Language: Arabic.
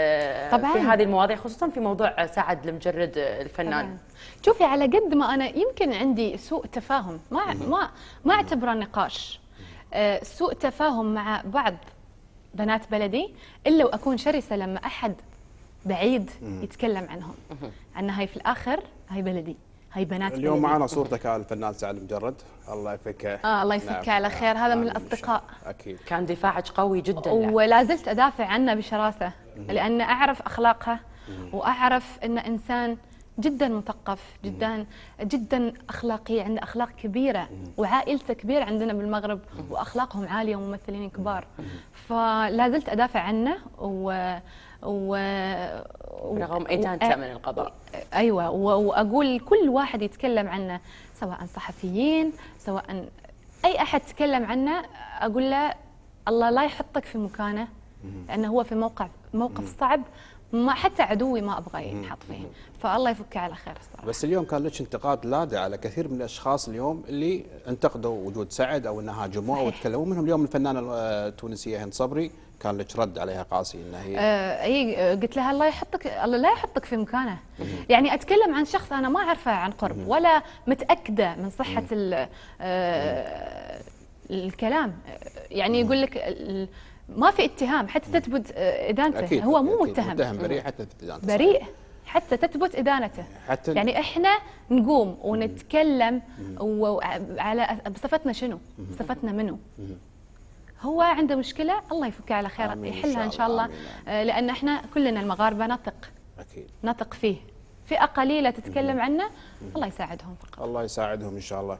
آه، طبعاً. في هذه المواضيع خصوصا في موضوع سعد المجرد آه، الفنان طبعاً. شوفي على قد ما انا يمكن عندي سوء تفاهم ما ما ما اعتبره نقاش آه، سوء تفاهم مع بعض بنات بلدي الا واكون شرسه لما احد بعيد يتكلم عنهم ان هاي في الاخر هاي بلدي هاي بنات اليوم معنا صورتك على الفنان سعد المجرد الله يفكه اه الله يفكه نعم. على خير هذا آه من الاصدقاء اكيد كان دفاعك قوي جدا ولا زلت ادافع عنه بشراسه لأن أعرف أخلاقها وأعرف أن إنسان جدا مثقف جدا جدا اخلاقي عنده اخلاق كبيره وعائلته كبيره عندنا بالمغرب واخلاقهم عاليه وممثلين كبار فلا زلت ادافع عنه و و رغم ادانته و... من القضاء ايوه واقول كل واحد يتكلم عنه سواء صحفيين سواء اي احد تكلم عنه اقول له الله لا يحطك في مكانه لانه هو في موقع موقف صعب ما حتى عدوي ما ابغى ينحط فيه فالله يفكه على خير الصراحه بس اليوم كان لك انتقاد لاذع على كثير من الاشخاص اليوم اللي انتقدوا وجود سعد او انها هاجموه او تكلموا منهم اليوم الفنانه آه، التونسيه هند صبري كان لك رد عليها قاسي انها هي آه قلت لها الله يحطك الله لا يحطك في مكانه يعني اتكلم عن شخص انا ما اعرفه عن قرب ولا متاكده من صحه آه الكلام يعني يقول لك ما في اتهام حتى نعم. تثبت آه، ادانته أكيد هو مو أكيد متهم متهم بريء حتى تثبت ادانته بريء حتى تثبت ادانته حتى يعني احنا نقوم ونتكلم وعلى بصفتنا شنو؟ بصفتنا منو؟ هو عنده مشكله الله يفكها على خير يحلها ان شاء الله آه، لان احنا كلنا المغاربه نثق اكيد نثق فيه فئه قليله تتكلم عنه الله يساعدهم فقط الله يساعدهم ان شاء الله